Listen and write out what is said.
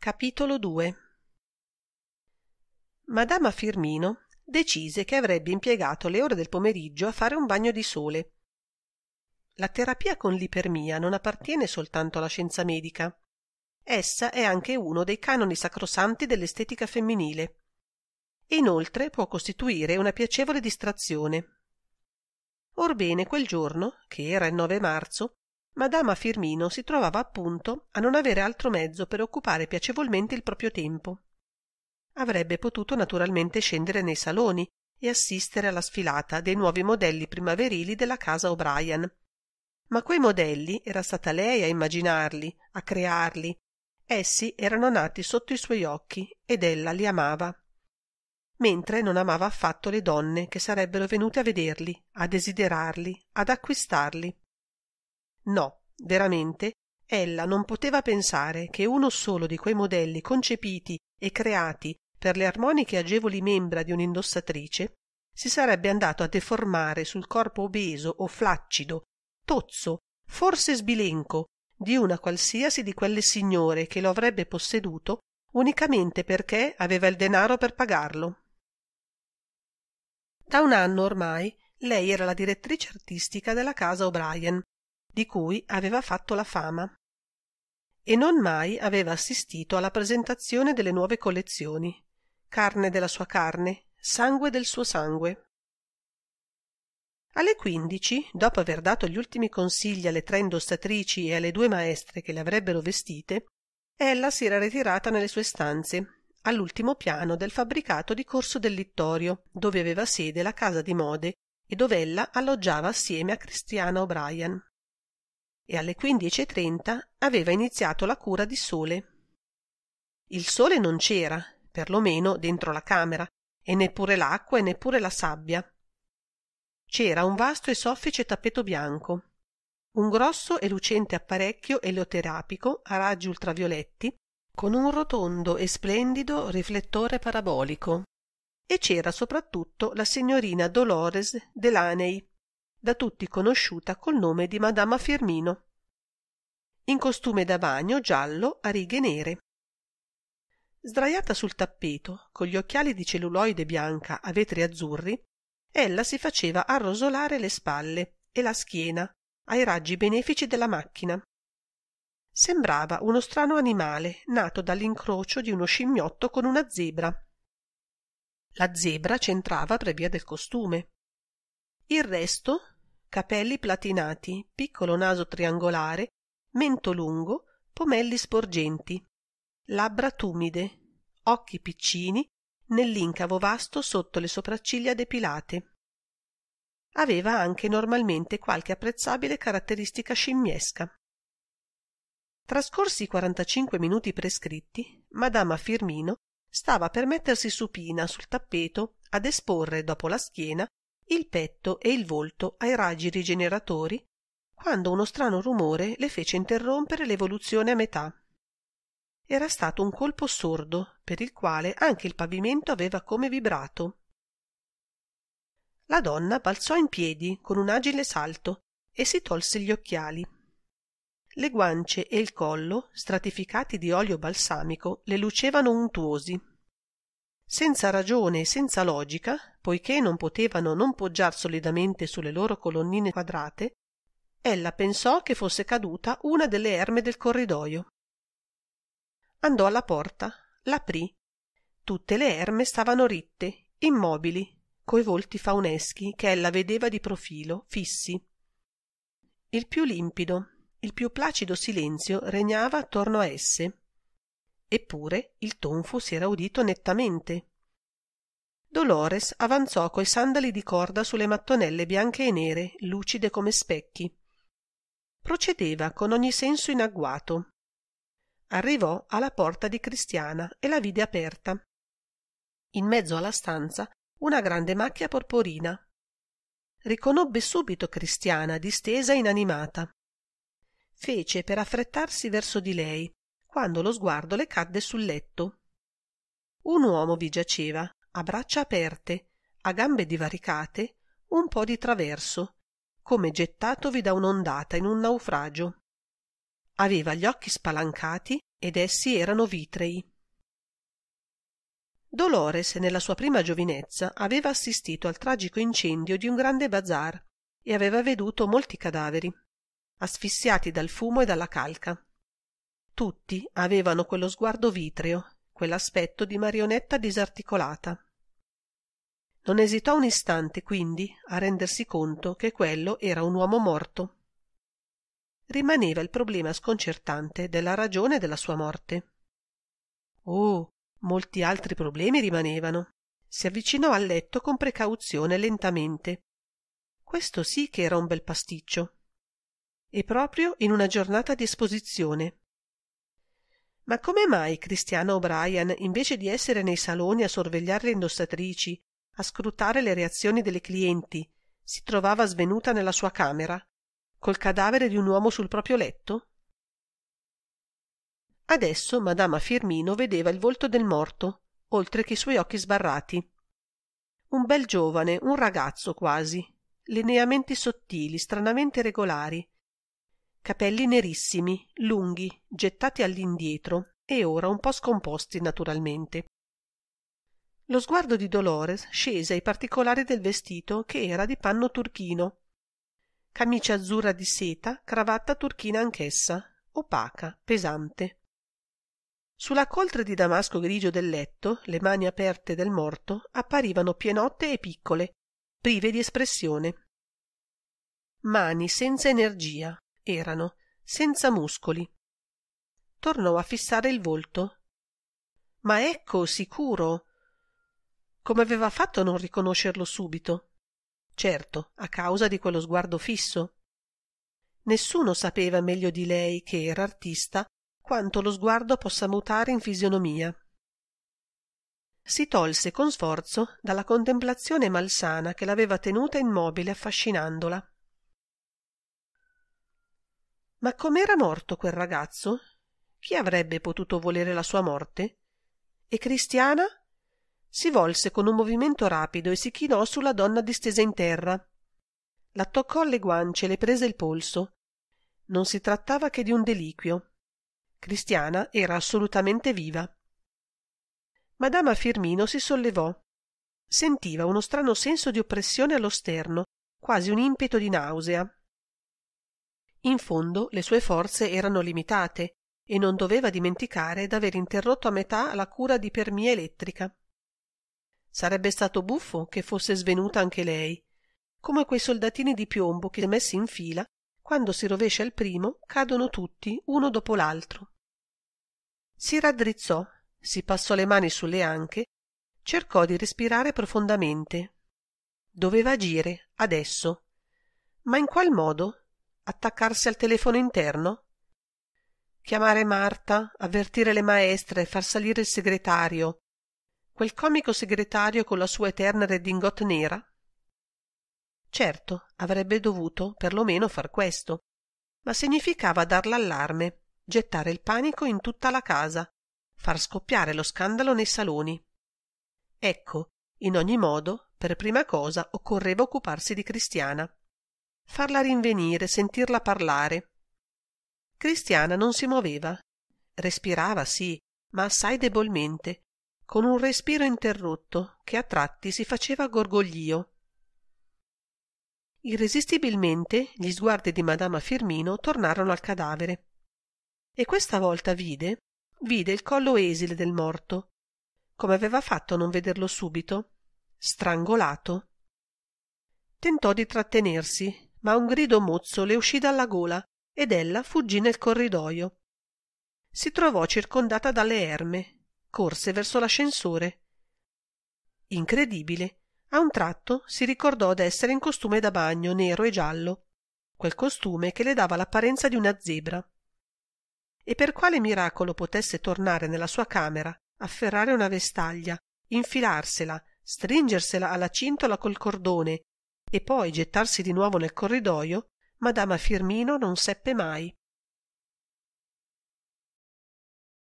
capitolo 2 madama firmino decise che avrebbe impiegato le ore del pomeriggio a fare un bagno di sole la terapia con l'ipermia non appartiene soltanto alla scienza medica essa è anche uno dei canoni sacrosanti dell'estetica femminile e inoltre può costituire una piacevole distrazione orbene quel giorno che era il 9 marzo madama firmino si trovava appunto a non avere altro mezzo per occupare piacevolmente il proprio tempo avrebbe potuto naturalmente scendere nei saloni e assistere alla sfilata dei nuovi modelli primaverili della casa o'brien ma quei modelli era stata lei a immaginarli a crearli essi erano nati sotto i suoi occhi ed ella li amava mentre non amava affatto le donne che sarebbero venute a vederli a desiderarli ad acquistarli no veramente ella non poteva pensare che uno solo di quei modelli concepiti e creati per le armoniche agevoli membra di un'indossatrice si sarebbe andato a deformare sul corpo obeso o flaccido tozzo forse sbilenco di una qualsiasi di quelle signore che lo avrebbe posseduto unicamente perché aveva il denaro per pagarlo da un anno ormai lei era la direttrice artistica della casa di cui aveva fatto la fama e non mai aveva assistito alla presentazione delle nuove collezioni carne della sua carne sangue del suo sangue alle quindici dopo aver dato gli ultimi consigli alle tre indossatrici e alle due maestre che le avrebbero vestite ella si era ritirata nelle sue stanze all'ultimo piano del fabbricato di corso del littorio dove aveva sede la casa di mode e dov'ella alloggiava assieme a cristiana o'brien e alle 15.30 aveva iniziato la cura di sole. Il sole non c'era, per lo meno dentro la camera, e neppure l'acqua e neppure la sabbia. C'era un vasto e soffice tappeto bianco, un grosso e lucente apparecchio eleoterapico a raggi ultravioletti con un rotondo e splendido riflettore parabolico e c'era soprattutto la signorina Dolores Delaney da tutti conosciuta col nome di madama firmino in costume da bagno giallo a righe nere sdrajata sul tappeto con gli occhiali di celluloide bianca a vetri azzurri ella si faceva arrosolare le spalle e la schiena ai raggi benefici della macchina sembrava uno strano animale nato dall'incrocio di uno scimmiotto con una zebra la zebra c'entrava per via del costume il resto capelli platinati piccolo naso triangolare mento lungo pomelli sporgenti labbra tumide occhi piccini nell'incavo vasto sotto le sopracciglia depilate aveva anche normalmente qualche apprezzabile caratteristica scimmiesca trascorsi i 45 minuti prescritti madama firmino stava per mettersi supina sul tappeto ad esporre dopo la schiena il petto e il volto ai raggi rigeneratori quando uno strano rumore le fece interrompere l'evoluzione a metà era stato un colpo sordo per il quale anche il pavimento aveva come vibrato la donna balzò in piedi con un agile salto e si tolse gli occhiali le guance e il collo stratificati di olio balsamico le lucevano untuosi senza ragione e senza logica poiché non potevano non poggiar solidamente sulle loro colonnine quadrate ella pensò che fosse caduta una delle erme del corridoio. andò alla porta l'aprì tutte le erme stavano ritte immobili coi volti fauneschi che ella vedeva di profilo fissi il più limpido il più placido silenzio regnava attorno a esse eppure il tonfo si era udito nettamente dolores avanzò coi sandali di corda sulle mattonelle bianche e nere lucide come specchi procedeva con ogni senso in agguato arrivò alla porta di cristiana e la vide aperta in mezzo alla stanza una grande macchia porporina riconobbe subito cristiana distesa e inanimata fece per affrettarsi verso di lei quando lo sguardo le cadde sul letto un uomo vi giaceva a braccia aperte a gambe divaricate un po di traverso come gettatovi da un'ondata in un naufragio aveva gli occhi spalancati ed essi erano vitrei dolores nella sua prima giovinezza aveva assistito al tragico incendio di un grande bazar e aveva veduto molti cadaveri asfissiati dal fumo e dalla calca tutti avevano quello sguardo vitreo quell'aspetto di marionetta disarticolata non esitò un istante quindi a rendersi conto che quello era un uomo morto rimaneva il problema sconcertante della ragione della sua morte oh molti altri problemi rimanevano si avvicinò al letto con precauzione lentamente questo sì che era un bel pasticcio e proprio in una giornata di esposizione ma come mai cristiana o'brien invece di essere nei saloni a sorvegliar le indossatrici a scrutare le reazioni delle clienti si trovava svenuta nella sua camera col cadavere di un uomo sul proprio letto adesso madama firmino vedeva il volto del morto oltre che i suoi occhi sbarrati un bel giovane un ragazzo quasi lineamenti sottili stranamente regolari capelli nerissimi lunghi gettati all'indietro e ora un po scomposti naturalmente lo sguardo di dolores scese ai particolari del vestito che era di panno turchino camicia azzurra di seta cravatta turchina anch'essa opaca pesante sulla coltre di damasco grigio del letto le mani aperte del morto apparivano pienotte e piccole prive di espressione mani senza energia erano senza muscoli tornò a fissare il volto ma ecco sicuro come aveva fatto a non riconoscerlo subito certo a causa di quello sguardo fisso nessuno sapeva meglio di lei che era artista quanto lo sguardo possa mutare in fisonomia si tolse con sforzo dalla contemplazione malsana che l'aveva tenuta immobile affascinandola ma com'era morto quel ragazzo chi avrebbe potuto volere la sua morte e cristiana si volse con un movimento rapido e si chinò sulla donna distesa in terra la toccò alle guance e le prese il polso non si trattava che di un deliquio cristiana era assolutamente viva madama firmino si sollevò sentiva uno strano senso di oppressione allo sterno quasi un impeto di nausea in fondo le sue forze erano limitate e non doveva dimenticare d'aver interrotto a metà la cura di permia elettrica sarebbe stato buffo che fosse svenuta anche lei come quei soldatini di piombo che messi in fila quando si rovescia il primo cadono tutti uno dopo l'altro si raddrizzò si passò le mani sulle anche cercò di respirare profondamente doveva agire adesso ma in qual modo attaccarsi al telefono interno? Chiamare Marta, avvertire le maestre, far salire il segretario, quel comico segretario con la sua eterna redingot nera? Certo, avrebbe dovuto perlomeno far questo, ma significava dar l'allarme, gettare il panico in tutta la casa, far scoppiare lo scandalo nei saloni. Ecco, in ogni modo, per prima cosa occorreva occuparsi di Cristiana farla rinvenire, sentirla parlare. Cristiana non si muoveva. Respirava, sì, ma assai debolmente, con un respiro interrotto che a tratti si faceva gorgoglio. Irresistibilmente gli sguardi di madama Firmino tornarono al cadavere. E questa volta vide, vide il collo esile del morto, come aveva fatto a non vederlo subito, strangolato. Tentò di trattenersi, ma un grido mozzo le uscì dalla gola ed ella fuggì nel corridoio si trovò circondata dalle erme corse verso l'ascensore incredibile a un tratto si ricordò d'essere in costume da bagno nero e giallo quel costume che le dava l'apparenza di una zebra e per quale miracolo potesse tornare nella sua camera afferrare una vestaglia infilarsela stringersela alla cintola col cordone e poi gettarsi di nuovo nel corridoio, madama firmino non seppe mai